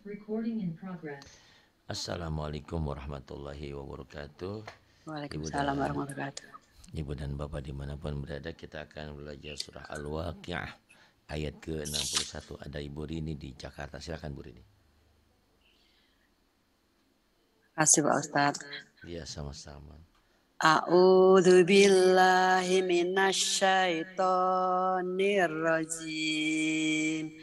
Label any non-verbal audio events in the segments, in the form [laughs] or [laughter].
Recording in progress. Assalamualaikum warahmatullahi wabarakatuh. Waalaikumsalam warahmatullahi wabarakatuh. Ibu dan Bapak dimanapun berada, kita akan belajar surah Al-Waqi'ah ayat ke-61. Ada Ibu Rini di Jakarta. Silakan Bu Rini. Kasih Pak Ustadz. Iya sama-sama. A'udzu billahi minasyaitonir rajim.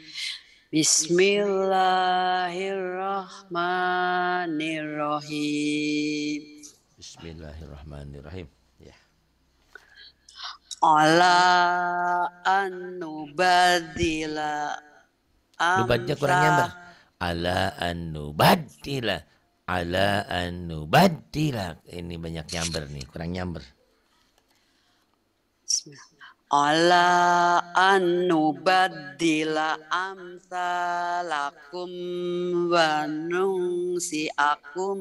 Bismillahirrahmanirrahim. Bismillahirrahmanirrahim. Ya. Ala anubadila. Lubatnya kurang nyaman. Ala anubadila. Ala anubadila. Ini banyak nyamber nih, kurang nyamber. Bismillah ala an nubaddila amsalakum wa nungsiakum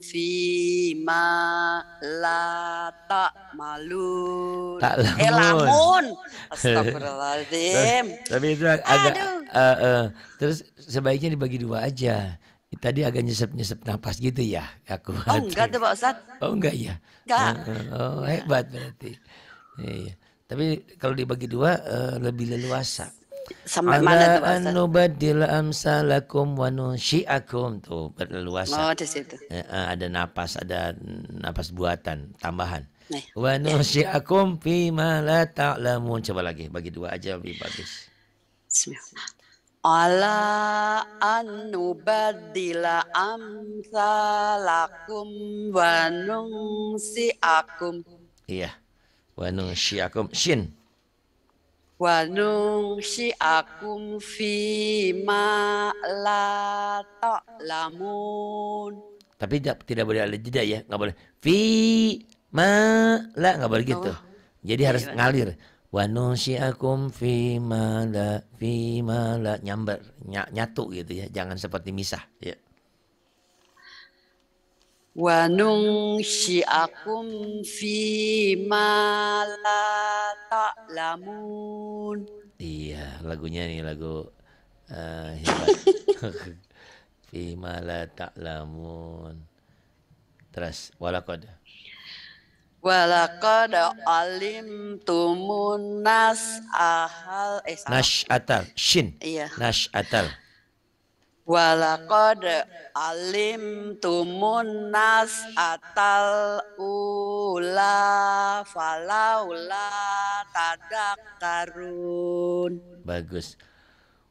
fima la tak malu tak lamun eh, [laughs] tapi itu agak uh, uh, terus sebaiknya dibagi dua aja tadi agak nyesep-nyesep nafas gitu ya aku oh enggak tuh Pak oh enggak ya enggak oh, hebat berarti iya tapi kalau dibagi dua uh, lebih leluasa. Sama Ala mana tuh Ustaz? Nubadil amsalakum wa nusyiakum Tuh, berleluasa. Oh, di situ. Ya, eh, ada napas, ada napas buatan, tambahan. Nih. Wa fi ma la ta'lamun. Coba lagi, bagi dua aja lebih bagus. Ala an nubadila amsalakum wa nusyiakum. Iya. Wanung Wa sin. shin. si akum fi ma la lamun. Tapi tidak, tidak boleh ada jeda ya, nggak boleh. Fi ma la nggak boleh gitu. Oh. Jadi harus iya. ngalir. Wa akum fi ma la fi ma la nyamber nyatu gitu ya, jangan seperti misah. Ya. وننشئكم فيما لا lamun. iya lagunya nih lagu uh, fi ma la ta'lamun terus walaqad walakod alim tumun nas ahal eh nash atal shin iya nash atal Walakod alim tumun nas atal ula falaula tadak karun. Bagus.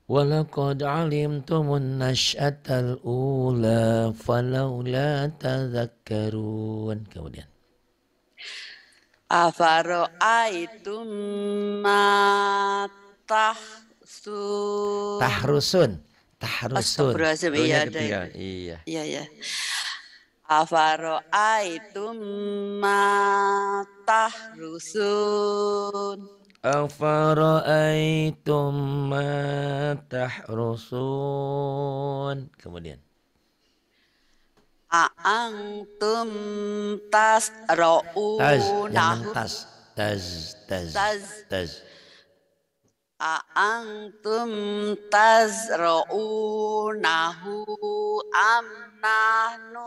Walakod alim tumun nas atal ula falaula tadak karun. Kemudian. Afaro aitum matah Tahrusun. Taharusun. Astagfirullahaladzim, iya, ketiga. Iya. Iya, iya. iya, Afaro'aitum ma tahrusun. Afaro'aitum ma tahrusun. Kemudian. A'antum tas ro'unahu. Tas, jangan tas. Taz, taz, taz. taz. Aantum tazra'u nahu amnahnu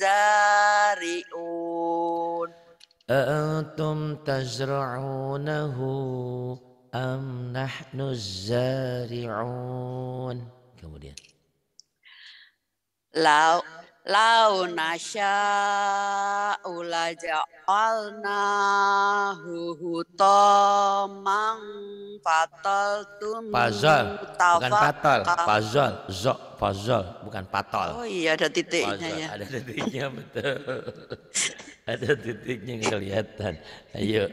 zari'un Aantum tazra'u nahu amnahnu zari'un Kemudian Lau launasya ulaja alna hutomang patol tum Fazal, bukan patol, fazal, zok, fazal, bukan patol Oh iya ada titiknya ya Ada titiknya betul [laughs] Ada titiknya kelihatan Ayo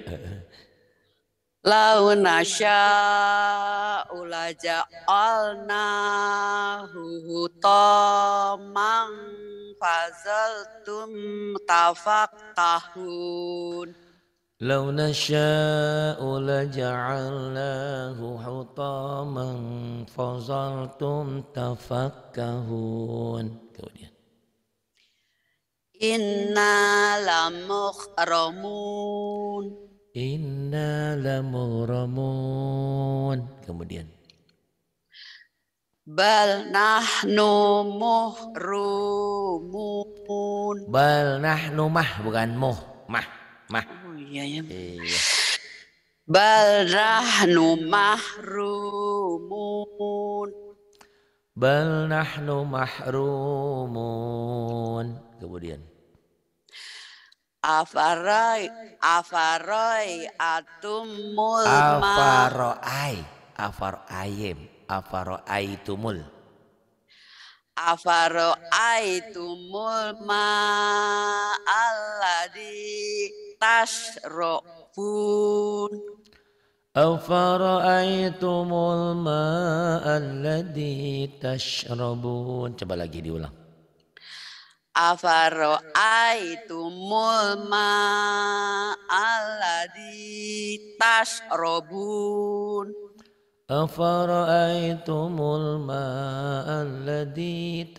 launasya ulaja alna hutomang fazaltum tahun. Lau nasha'u laja'allahu hutaman tafak tafaqtahun Kemudian Inna romun. Inna romun. Kemudian Bal nahnu muhrumun. Bal nahnu mah bukan muh, mah, mah. Oh, iya ya. Iya. Bal nahnu mahrumun. Bal nahnu mahrumun. Kemudian. Afaroi, afarai atumul Afarai, afarayim. Afaro aitumul ma alladhi tasrobun Afara'aitumul ma alladhi tashrabun. Coba lagi diulang. Afara'aitumul ma alladhi tashrabun. Afara'aitumul ma'a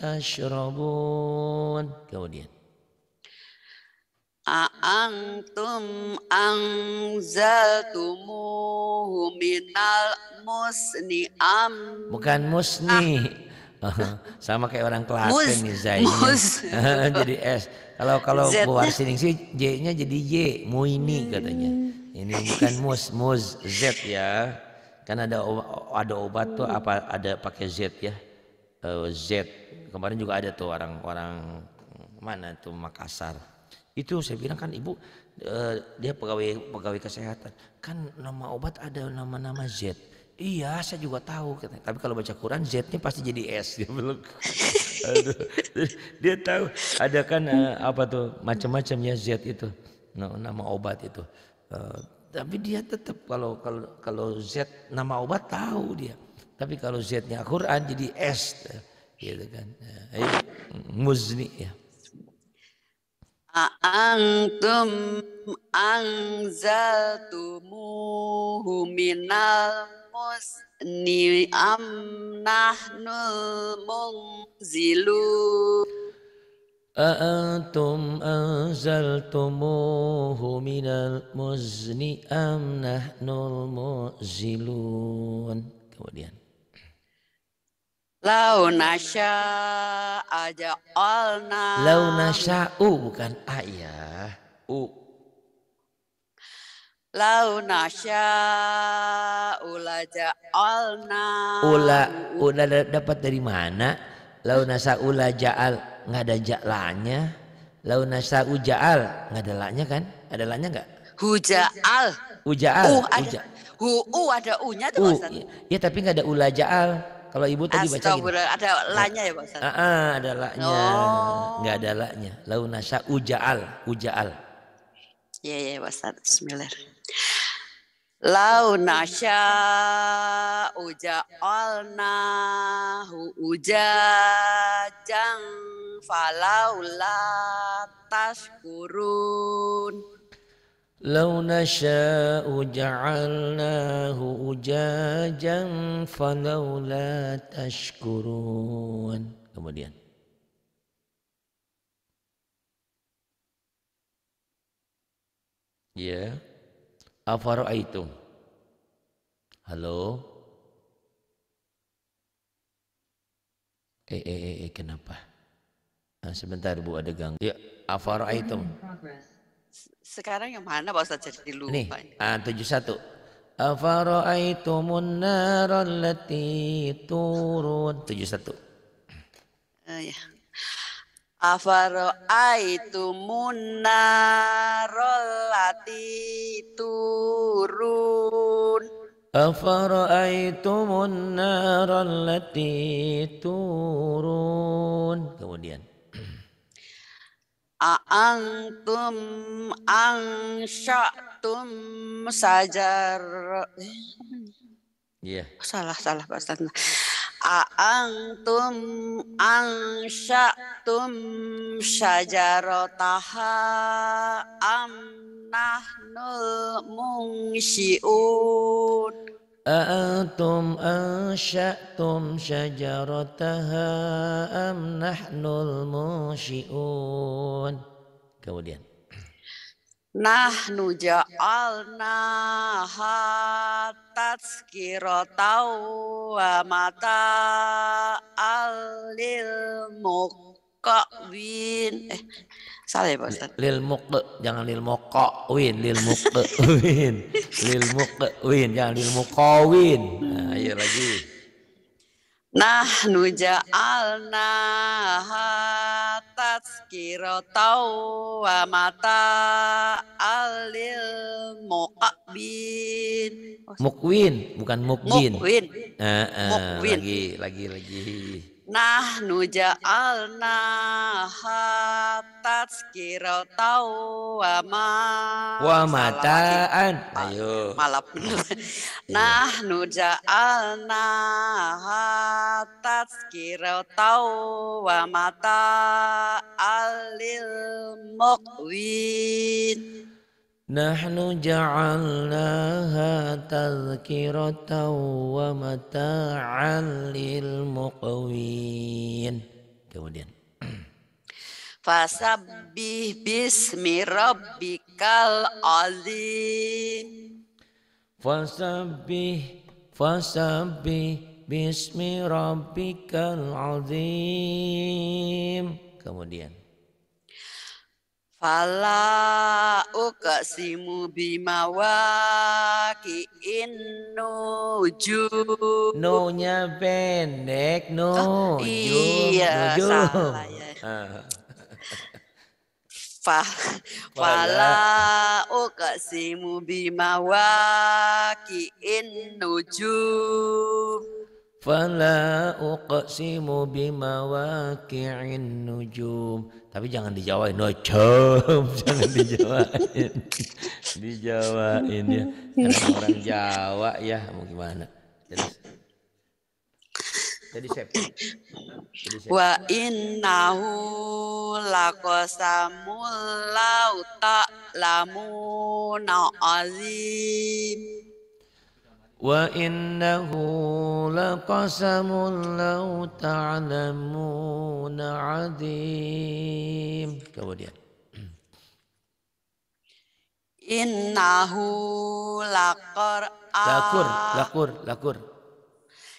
tashrabun. Kemudian. A'antum angzaltumuhu minal musni am. Bukan musni. Ah. [laughs] Sama kayak orang kelas mus, nih [laughs] jadi S. Kalau kalau buat sini sih J-nya jadi Y, Muini katanya. Ini bukan mus, mus Z ya. Kan ada ada obat tuh apa ada pakai Z ya. Eh, Z. Kemarin juga ada tuh orang-orang mana tuh Makassar. Itu saya bilang kan ibu eh, dia pegawai pegawai kesehatan. Kan nama obat ada nama-nama Z. Iya, saya juga tahu. Tapi kalau baca Quran Z-nya pasti jadi S. Dia belum. [laughs] Aduh. Dia tahu ada kan eh, apa tuh macam-macamnya Z itu. nama obat itu tapi dia tetap kalau kalau kalau Z nama obat tahu dia. Tapi kalau Z-nya Quran jadi S gitu kan. Ya, muzni ya. Antum anzaltumuhu minal musni amnahnul muzilu أأنتم أنزلتموه من المزن أم نحن المنزلون kemudian Lau nasya ada alna. Lau u bukan ayah. U. Lau nasya ulaja alna. Ula, udah dapat dari mana? nasa ula ja'al nggak ada ja'lanya lau nasa ujaal nggak ada lanya kan ada lanya nggak huja'al huja'al uh, ada hu u ada u nya tuh Ustaz. Iya. iya, tapi nggak ada ula ja'al kalau ibu tadi baca gitu. ada lanya ya Pak Ustaz. Uh, ada lanya. Oh. nggak ada lanya. Lau nasa ujaal uja'al. Iya, iya Pak Ustaz. Bismillahirrahmanirrahim. Lau nasya uja'alnahu ujajang falaula kurun. Lau uja alna nasha'u ja'alnahu ujajan falaula kurun. Kemudian. Ya. Yeah itu. Halo? Eh, eh, eh, eh kenapa? Nah, sebentar Bu ada ganggu. Ya, itu. Sekarang yang mana Pak Ustaz jadi lupa. Nih, ah, satu. Afara'aitumun nar allati turun. tujuh Uh, ya munarolati turun munarolati turun Kemudian A'angtum angsya'tum sajar Iya. Yeah. Oh, salah salah Pak Ustaz. A'antum ansyatum syajarotaha am nahnul mungsiun A'antum ansyatum syajarotaha am nahnul mungsiun Kemudian Nah nuja al Nahnu kiro hatazkiratau mata al lil mukawin Eh, salah ya Pak Ustaz? Lil muq, jangan lil mukawin, lil win, [laughs] lil win, jangan lil mukawin. Nah, ayo iya lagi. Nah al ja'alna tau wa mata alil muqabin. Mukwin, bukan mukbin. Mukwin. Uh, uh, mukwin. Lagi, lagi, lagi. Nah nuja al hatats kira tau wama wa mataan ayo malap [laughs] iya. nah nuja al hatats kira tau wa mata alil mokwin. نحن جعلناها تذكرة ومتاعا للمقوين kemudian [clears throat] Fasabbih bismi rabbikal azim Fasabbih Fasabbih bismi rabbikal azim Kemudian Fala uqsimu bima waqi'in nuju. No-nya pendek, no. Oh, ah, iya, salah ya. [laughs] fala uqsimu bima waqi'in nuju. Fala uqsimu bima waqi'in nujum tapi jangan dijawain no job [laughs] jangan dijawain dijawain ya karena orang Jawa ya mau gimana jadi jadi siap wa innahu laqasamul lauta lamuna azim وإنه لقسم لو تعلمون عظيم kemudian Innahu lakor Lakur, lakur, lakur.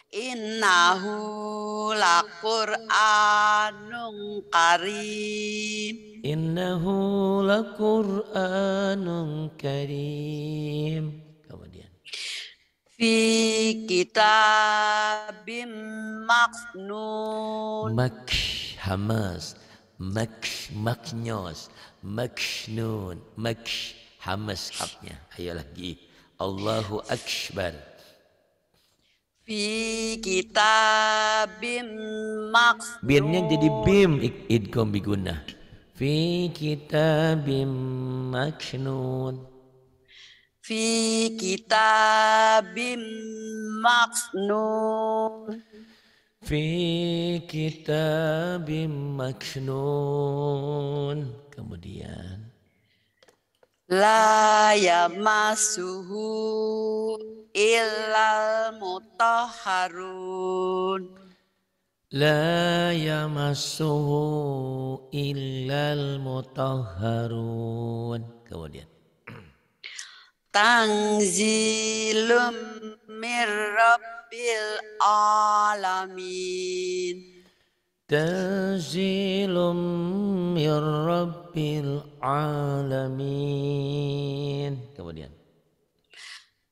Innahu lakur'anun karim. Innahu lakur'anun karim. Kemudian fi kitabim maknun mak hamas mak maknyos maknun mak hamas hapnya ayo lagi Allahu akbar fi kitabim maknun birnya jadi bim idgham biguna fi kitabim maknun fi kitabim maknun fi kitabim maknun kemudian la masuhu ilal mutahharun La masuhu illal mutahharun. Kemudian. Tanzilum mirabil alamin. Tanzilum min rabbil alamin. Kemudian.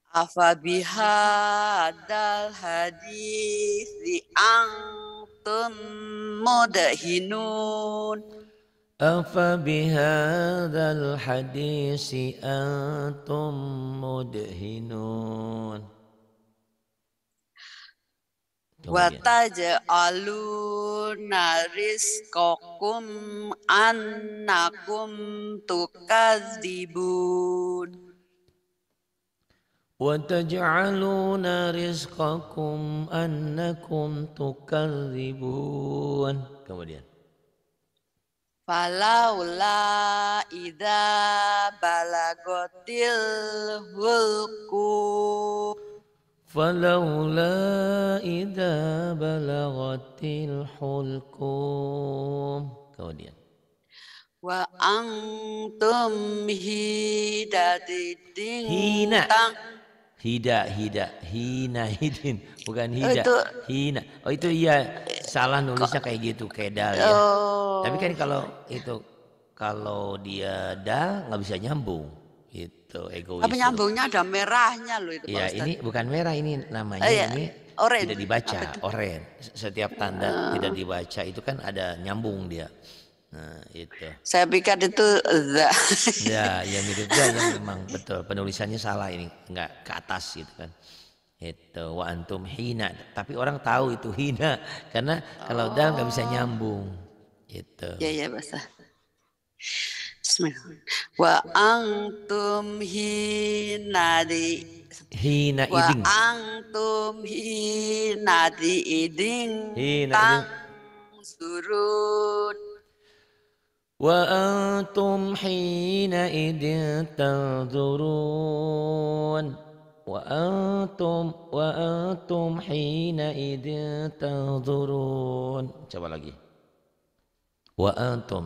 Afabihadal hadis antum mudahinun أفبهذا الحديث أنتم مدهنون وتجعلون رزقكم أنكم تكذبون وتجعلون رزقكم أنكم تكذبون kemudian Falaula ida balagotil hulku. Falaula ida balagotil hulku. Kemudian. Wa antum hidatidin. Hina. Hida, hida. Hina, hidin. Bukan hida. Oh, itu. Hina. Oh, itu iya. salah nulisnya kayak gitu kayak dal ya. Oh. Tapi kan kalau itu kalau dia dal nggak bisa nyambung itu egois. Tapi nyambungnya ada merahnya loh itu. Iya ini bukan merah ini namanya oh, iya. ini oren. tidak dibaca oren. Setiap tanda oh. tidak dibaca itu kan ada nyambung dia. Nah, itu. Saya pikir itu the. ya, yang mirip dia memang betul penulisannya salah ini, nggak ke atas gitu kan. Itu wa antum hina. Tapi orang tahu itu hina [laughs] karena kalau oh. dal nggak bisa nyambung. Itu. Ya ya basah. Wa antum hina di hina iding. Wa antum hina di iding. Hina tang surut wa antum وأنتم tang surut وأنتم وأنتم حينئذ تنظرون coba lagi وأنتم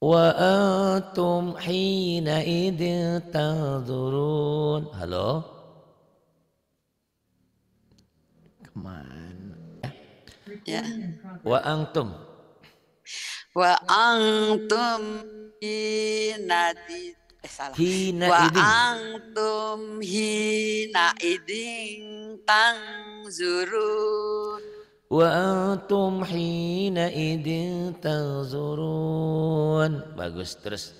وأنتم حينئذ تنظرون هلو كمان وأنتم wa antum hinati eh salah hina wa idin. antum hina idin tanzurun wa antum hina idin tanzurun bagus terus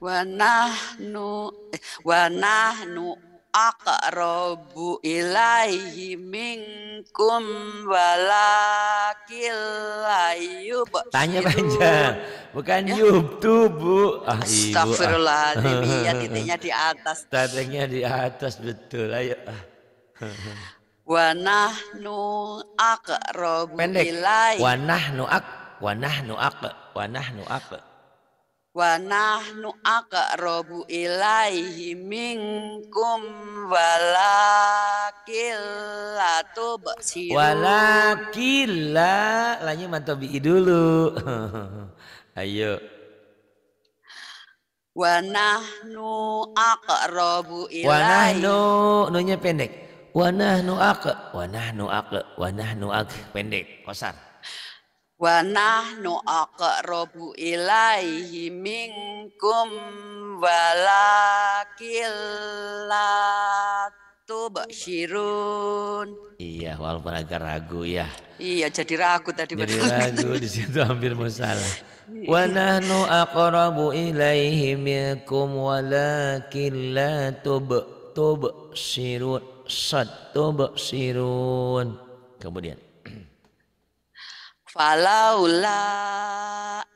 wa nahnu eh, wa nahnu aqrabu ilaihi minkum walakil layub tanya panjang bukan ya? yub bu ah, astagfirullahaladzim ya ah. titiknya di atas titiknya di atas betul ayo ah. wa nahnu aqrabu ilaihi wa nahnu aq wa nahnu aq wa nahnu aq wa nahnu aqrabu ilaihi minkum walakil la tubsiru walakil la lanya mantobi dulu [laughs] ayo wa nahnu aqrabu ilaihi wa nahnu nunya pendek wa nahnu aq wa nahnu aq wa nahnu aq pendek kosar wa nahnu aqrabu ilaihi minkum walakil tubsyirun. Iya, walaupun agak ragu ya. Iya, jadi ragu tadi Jadi betul. ragu di situ hampir masalah. Iya. Wa nahnu aqrabu ilaihi minkum walakin la tub tubsyirun. Sad tubsyirun. Kemudian falaula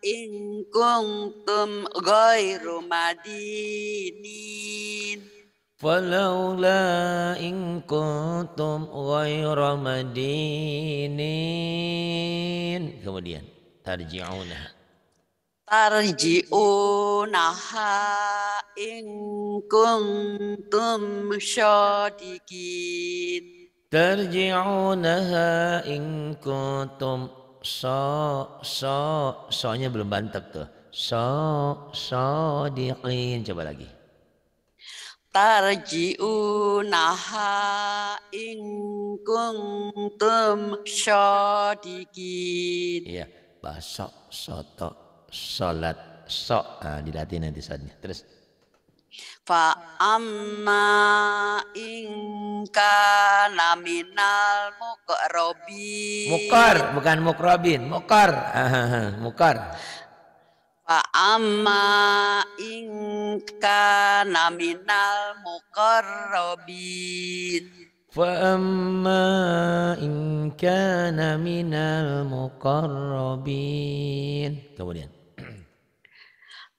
in kuntum ghairu madinin falaula in kuntum ghairu madinin kemudian tarji'una tarji'unaha in kuntum syadikin, tarji'unaha in kuntum so so sonya belum bantek tuh so so diin coba lagi tarjiunaha in kuntum shodikin iya bahasa soto salat so nah, dilatih nanti saatnya terus Fa'amma ingka naminal mukrobin. Mukar, bukan mukrobin. Mukar. Mukar. Fa'amma ingka naminal mukorobin. Fa'amma ingka naminal mukrobin. Kemudian.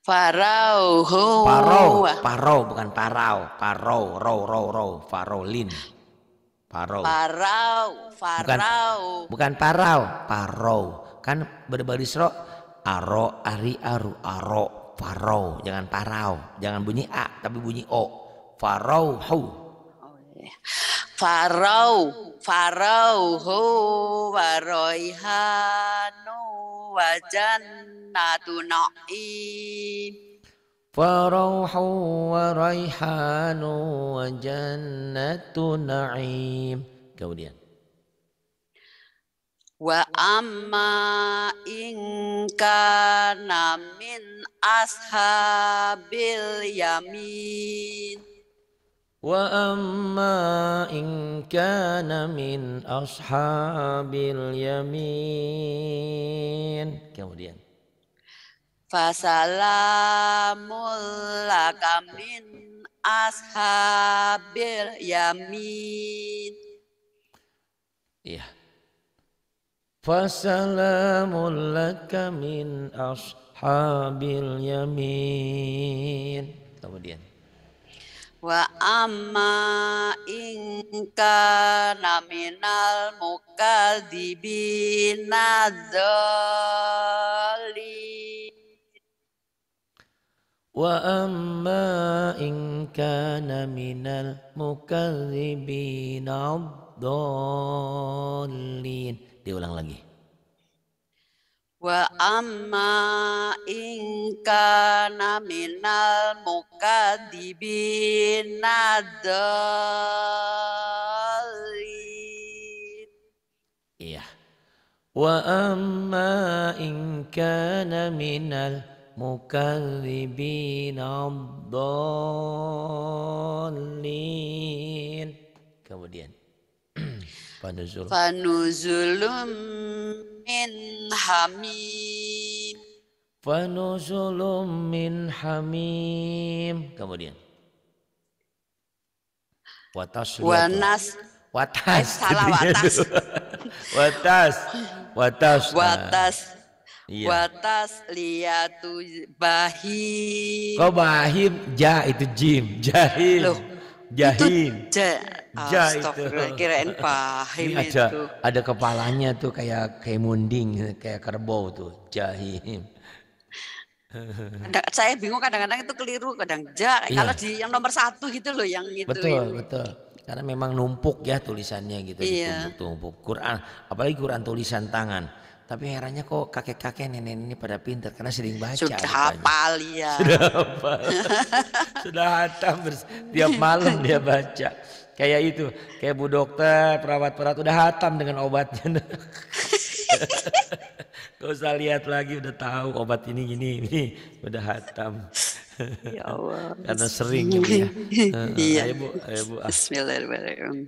Parau. Ho. Parau. Parau bukan parau. Parau. Row. Row. Row. Farolin. Parau. Parau. Farau. Bukan, bukan parau. Parau. Kan berbaris ro. Aro. Ari. Aru. Aro. Farau. Jangan parau. Jangan bunyi A. Tapi bunyi O. Farau. Ho. Farau. Farau. Ho. Waroihano wa jannatu na'im Farauhu wa raihanu wa jannatu na'im Kemudian Wa amma inka namin ashabil yamin وأما إن كان من أصحاب kemudian Fasalamul laka ashabil yamin Iya Fasalamul laka ashabil yamin Kemudian wa amma ingka naminal dibina dzali wa amma ingka naminal dibina dzalin diulang lagi Wa amma ingka naminal mukadibin adalin. Iya. Wa amma ingka naminal mukadibin adalin. Kemudian. Fanuzul. [clears throat] Fanuzulum min hamim. Fanuzulum min hamim. Kemudian. Watas. Wanas. Watas. Eh, salah [laughs] watas. watas. Watas. Watas. Iya. Watas liatu bahim. Kok bahim? Ja itu jim. jahim, Loh, Itu ja, Astagfirullah, kirain pahim ada, itu. Ada kepalanya tuh kayak kayak munding, kayak kerbau tuh, jahim. Saya bingung kadang-kadang itu keliru, kadang ja. Iya. Kalau di yang nomor satu gitu loh yang itu. Betul, ini. betul. Karena memang numpuk ya tulisannya gitu, iya. tumpuk Quran, apalagi Quran tulisan tangan. Tapi herannya kok kakek-kakek nenek-nenek pada pintar karena sering baca. Sudah hafal ya. [laughs] Sudah hafal. Sudah hatam tiap malam dia baca kayak itu kayak bu dokter perawat-perawat udah hatam dengan obatnya [laughs] Gak usah lihat lagi udah tahu obat ini gini ini udah hatam [laughs] ya Allah karena sering ya, ya. iya ayo bu ayo bu ah. Bismillahirrahmanirrahim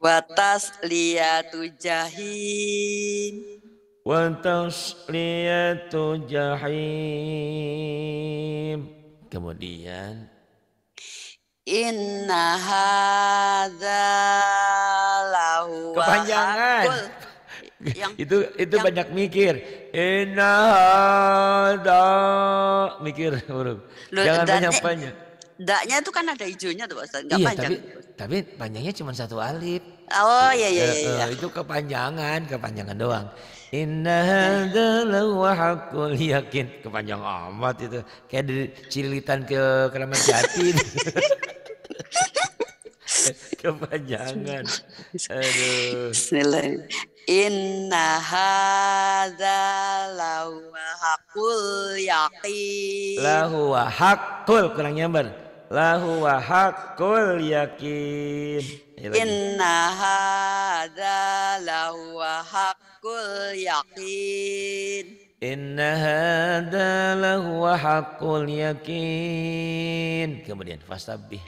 watas liatu jahim liatu jahim. Kemudian Inna hadza lahu kepanjangan. Yang, [laughs] itu itu yang, banyak mikir. Inna hadza mikir huruf. Jangan banyak-banyak. Daknya itu kan ada hijaunya tuh Ustaz, enggak iya, panjang. Tapi, tapi panjangnya cuma satu alif. Oh iya iya eh, iya. Uh, itu kepanjangan, kepanjangan doang. Inna iya. hadza yakin. Kepanjang amat itu. Kayak dari cililitan ke Keramat Jati. [laughs] [laughs] Kepanjangan. Aduh. Inna hadza lahu haqqul yaqin. Lahu haqqul kurang nyamber Lahu haqqul yakin. Inna hadza lahu haqqul yakin. Inna hadza lahu hakul yakin. Kemudian fastabih.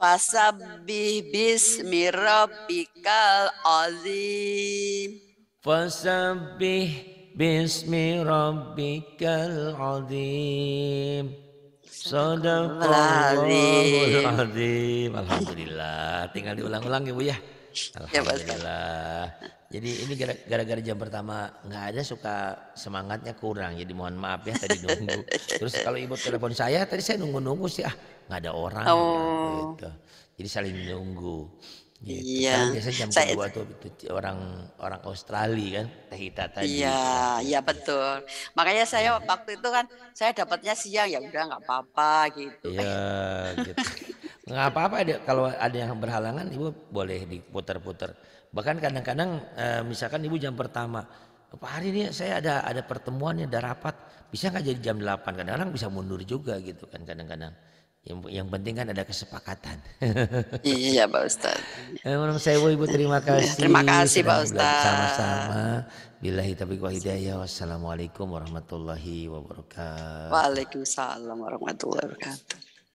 Fasabbih bismi rabbikal azim. Fasabbih bismi rabbikal azim. Sadaqallahul azim. Alhamdulillah. Tinggal diulang-ulang ya Bu ya. Alhamdulillah. Jadi ini gara-gara jam pertama nggak ada suka semangatnya kurang. Jadi mohon maaf ya tadi nunggu. [laughs] Terus kalau ibu telepon saya tadi saya nunggu-nunggu sih ah nggak ada orang ya, oh. gitu. Jadi saling nunggu. Gitu. Iya. Kan biasanya jam kedua tuh itu orang orang Australia kan teh hita tadi. Iya, iya betul. Makanya saya iya. waktu itu kan saya dapatnya siang ya udah nggak apa-apa gitu. Iya, gitu. nggak apa-apa kalau ada yang berhalangan ibu boleh diputar-putar. Bahkan kadang-kadang eh, misalkan ibu jam pertama Pak hari ini saya ada ada pertemuan ada rapat bisa nggak jadi jam 8 kadang-kadang bisa mundur juga gitu kan kadang-kadang yang, yang penting kan ada kesepakatan. iya Pak Ustaz. Eh, Menurut saya Ibu terima kasih. Iya, terima kasih Pak Ustaz. Sama-sama. Bila taufiq wa hidayah. Wassalamualaikum warahmatullahi wabarakatuh. Waalaikumsalam warahmatullahi wabarakatuh.